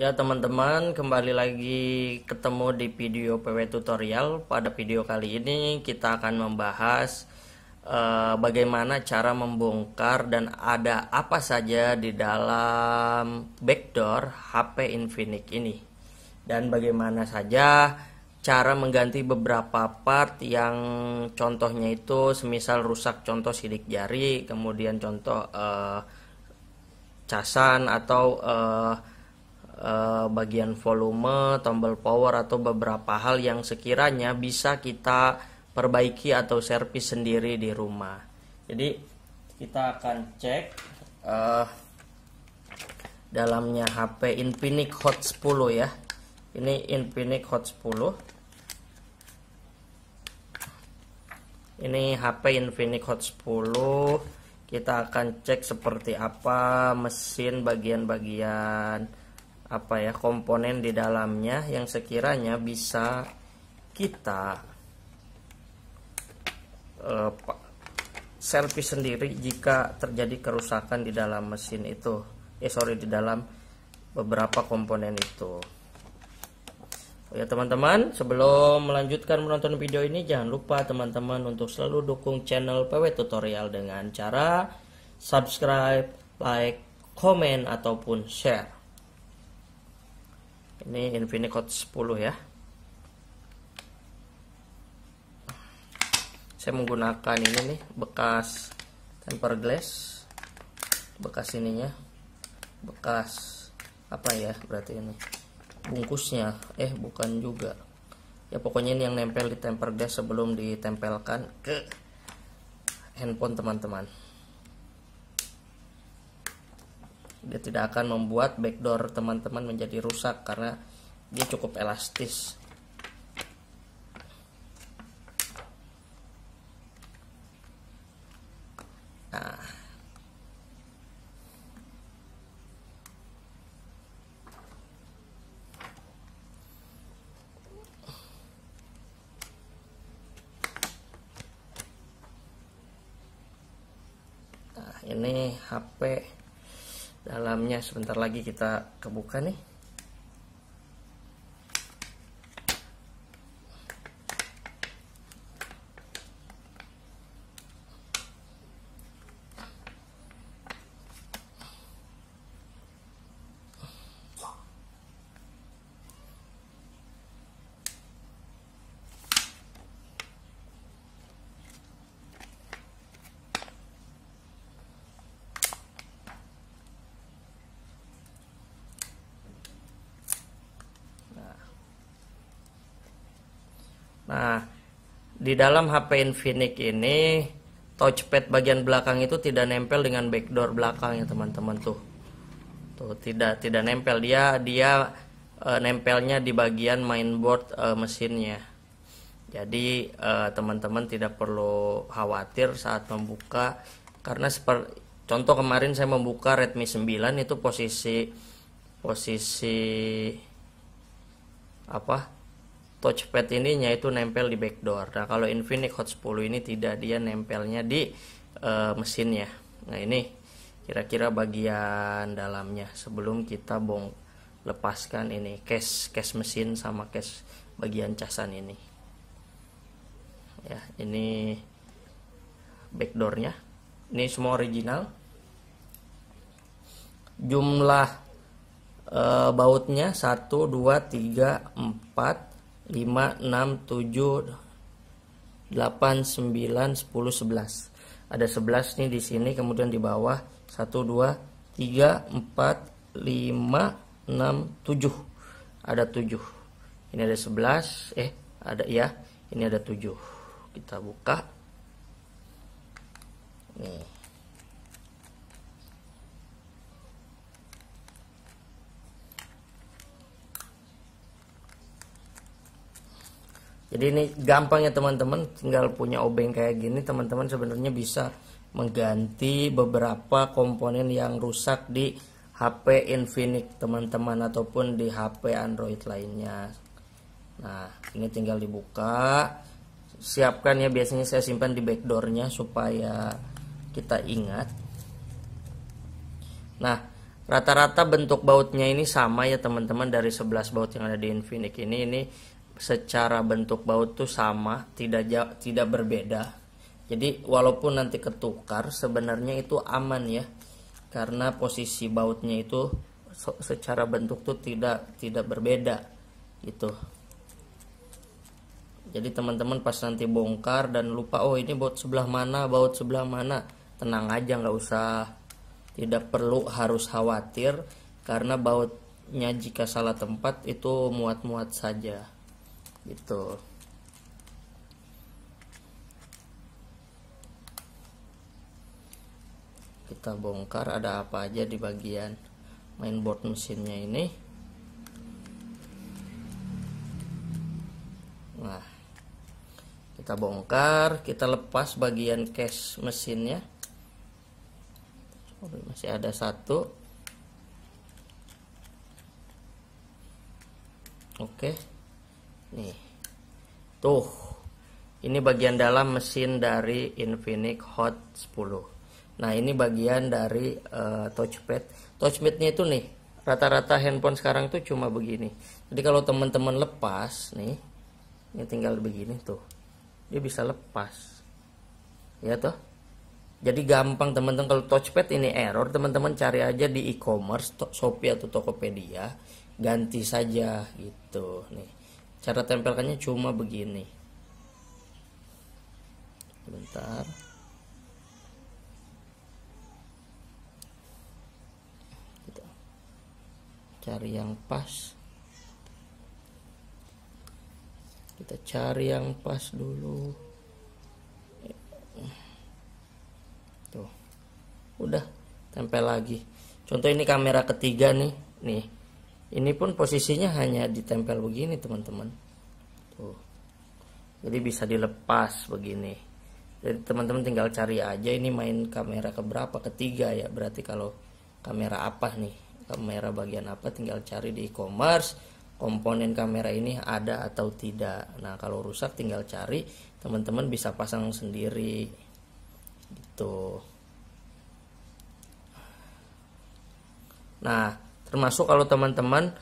Ya teman-teman kembali lagi ketemu di video PW tutorial pada video kali ini kita akan membahas eh, bagaimana cara membongkar dan ada apa saja di dalam backdoor HP Infinix ini dan bagaimana saja cara mengganti beberapa part yang contohnya itu semisal rusak contoh sidik jari kemudian contoh eh, casan atau eh, Eh, bagian volume, tombol power atau beberapa hal yang sekiranya bisa kita perbaiki atau servis sendiri di rumah. Jadi kita akan cek uh, dalamnya HP Infinix Hot 10 ya. Ini Infinix Hot 10. Ini HP Infinix Hot 10. Kita akan cek seperti apa mesin bagian-bagian apa ya komponen di dalamnya yang sekiranya bisa kita uh, eh, servis sendiri jika terjadi kerusakan di dalam mesin itu eh sorry di dalam beberapa komponen itu oh ya teman-teman sebelum melanjutkan menonton video ini jangan lupa teman-teman untuk selalu dukung channel PW Tutorial dengan cara subscribe like komen ataupun share ini Infinicode 10 ya saya menggunakan ini nih bekas tempered glass bekas ininya bekas apa ya berarti ini bungkusnya eh bukan juga ya pokoknya ini yang nempel di tempered glass sebelum ditempelkan ke handphone teman-teman dia tidak akan membuat backdoor teman-teman menjadi rusak karena dia cukup elastis nah, nah ini HP dalamnya sebentar lagi kita kebuka nih Nah, di dalam HP Infinix ini touchpad bagian belakang itu tidak nempel dengan backdoor belakang ya teman-teman tuh. Tuh tidak tidak nempel dia dia e, nempelnya di bagian mainboard e, eh, mesinnya. Jadi eh, teman-teman tidak perlu khawatir saat membuka karena seperti contoh kemarin saya membuka Redmi 9 itu posisi posisi apa touchpad ini yaitu nempel di backdoor. Nah, kalau Infinix Hot 10 ini tidak dia nempelnya di uh, eh, mesinnya. Nah, ini kira-kira bagian dalamnya sebelum kita bong lepaskan ini case case mesin sama case bagian casan ini. Ya, ini backdoornya. Ini semua original. Jumlah e, bautnya 1 2 3 4 5, 6, 7, 8, 9, 10, 11. Ada 11 nih di sini, kemudian di bawah 1, 2, 3, 4, 5, 6, 7. Ada 7. Ini ada 11, eh ada ya, ini ada 7. Kita buka. Nih. Jadi ini gampang ya teman-teman, tinggal punya obeng kayak gini teman-teman sebenarnya bisa mengganti beberapa komponen yang rusak di HP Infinix teman-teman ataupun di HP Android lainnya. Nah, ini tinggal dibuka. Siapkan ya biasanya saya simpan di backdoornya supaya kita ingat. Nah, rata-rata bentuk bautnya ini sama ya teman-teman dari 11 baut yang ada di Infinix ini ini secara bentuk baut tuh sama, tidak tidak berbeda. Jadi walaupun nanti ketukar sebenarnya itu aman ya. Karena posisi bautnya itu secara bentuk tuh tidak tidak berbeda gitu. Jadi teman-teman pas nanti bongkar dan lupa oh ini baut sebelah mana, baut sebelah mana, tenang aja nggak usah tidak perlu harus khawatir karena bautnya jika salah tempat itu muat-muat saja gitu kita bongkar ada apa aja di bagian mainboard mesinnya ini nah kita bongkar kita lepas bagian case mesinnya masih ada satu oke okay nih tuh ini bagian dalam mesin dari Infinix Hot 10 nah ini bagian dari uh, touchpad touchpadnya itu nih rata-rata handphone sekarang tuh cuma begini jadi kalau teman-teman lepas nih ini tinggal begini tuh dia bisa lepas ya tuh jadi gampang teman-teman kalau touchpad ini error teman-teman cari aja di e-commerce Shopee atau Tokopedia ganti saja gitu nih cara tempelkannya cuma begini bentar gitu. cari yang pas kita cari yang pas dulu tuh udah tempel lagi contoh ini kamera ketiga nih nih ini pun posisinya hanya ditempel begini teman-teman tuh jadi bisa dilepas begini jadi teman-teman tinggal cari aja ini main kamera keberapa ketiga ya berarti kalau kamera apa nih kamera bagian apa tinggal cari di e-commerce komponen kamera ini ada atau tidak nah kalau rusak tinggal cari teman-teman bisa pasang sendiri gitu nah termasuk kalau teman-teman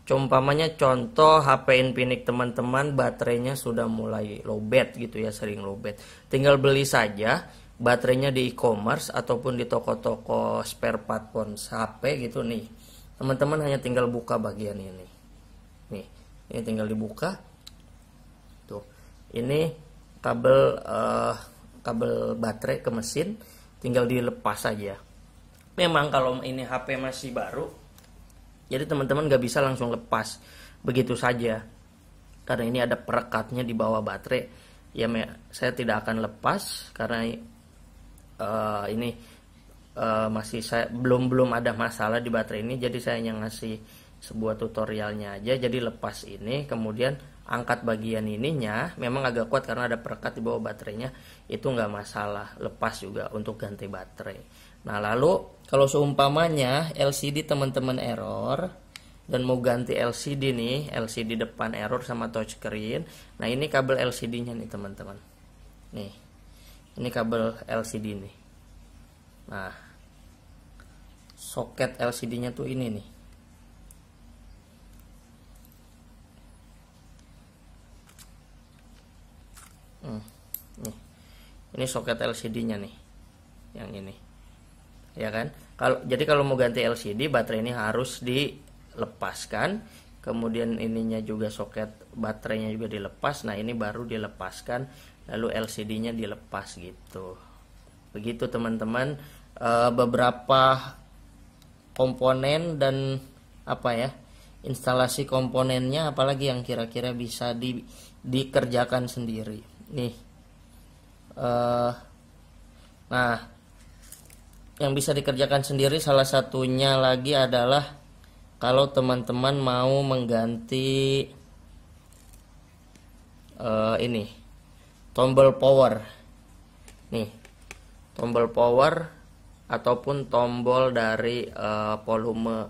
Cumpamanya contoh HP Infinix teman-teman baterainya sudah mulai lowbat gitu ya sering lowbat. Tinggal beli saja baterainya di e-commerce ataupun di toko-toko spare part pun HP gitu nih. Teman-teman hanya tinggal buka bagian ini. Nih, ini tinggal dibuka. Tuh. Ini kabel uh, kabel baterai ke mesin tinggal dilepas saja. Memang kalau ini HP masih baru jadi teman-teman gak bisa langsung lepas begitu saja. Karena ini ada perekatnya di bawah baterai. Ya saya tidak akan lepas karena uh, ini uh, masih saya belum belum ada masalah di baterai ini. Jadi saya hanya ngasih sebuah tutorialnya aja. Jadi lepas ini kemudian angkat bagian ininya memang agak kuat karena ada perekat di bawah baterainya itu nggak masalah lepas juga untuk ganti baterai Nah, lalu kalau seumpamanya LCD teman-teman error dan mau ganti LCD nih, LCD depan error sama touch screen Nah, ini kabel LCD-nya nih, teman-teman. Nih. Ini kabel LCD nih. Nah, soket LCD-nya tuh ini nih. Hmm, nih. Ini soket LCD-nya nih. Yang ini ya kan kalau jadi kalau mau ganti LCD baterai ini harus dilepaskan kemudian ininya juga soket baterainya juga dilepas nah ini baru dilepaskan lalu LCD-nya dilepas gitu begitu teman-teman e, beberapa komponen dan apa ya instalasi komponennya apalagi yang kira-kira bisa di, dikerjakan sendiri nih uh, nah yang bisa dikerjakan sendiri salah satunya lagi adalah kalau teman-teman mau mengganti uh, ini tombol power nih tombol power ataupun tombol dari uh, volume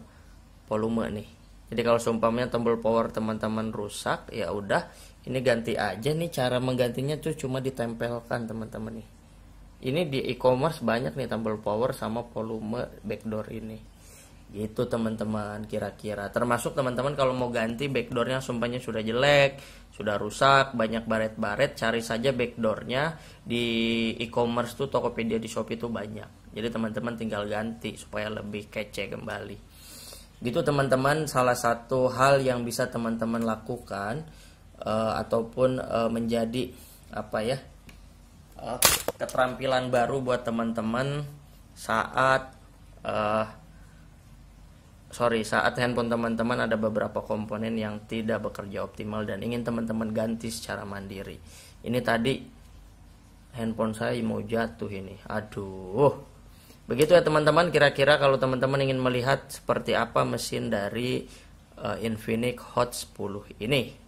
volume nih jadi kalau seumpamanya tombol power teman-teman rusak ya udah ini ganti aja nih cara menggantinya tuh cuma ditempelkan teman-teman nih ini di e-commerce banyak nih tombol power sama volume backdoor ini gitu teman-teman kira-kira termasuk teman-teman kalau mau ganti backdoornya sumpahnya sudah jelek sudah rusak banyak baret-baret cari saja backdoornya di e-commerce tuh Tokopedia di Shopee tuh banyak jadi teman-teman tinggal ganti supaya lebih kece kembali gitu teman-teman salah satu hal yang bisa teman-teman lakukan uh, ataupun uh, menjadi apa ya uh, keterampilan baru buat teman-teman saat uh, sorry saat handphone teman-teman ada beberapa komponen yang tidak bekerja optimal dan ingin teman-teman ganti secara mandiri ini tadi handphone saya mau jatuh ini aduh begitu ya teman-teman kira-kira kalau teman-teman ingin melihat seperti apa mesin dari uh, Infinix Hot 10 ini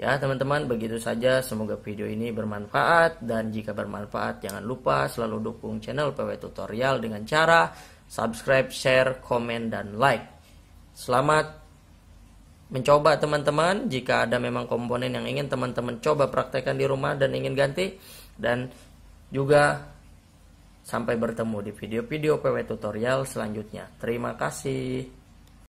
Ya teman-teman begitu saja semoga video ini bermanfaat dan jika bermanfaat jangan lupa selalu dukung channel PW Tutorial dengan cara subscribe, share, komen, dan like. Selamat mencoba teman-teman jika ada memang komponen yang ingin teman-teman coba praktekkan di rumah dan ingin ganti dan juga sampai bertemu di video-video PW Tutorial selanjutnya. Terima kasih.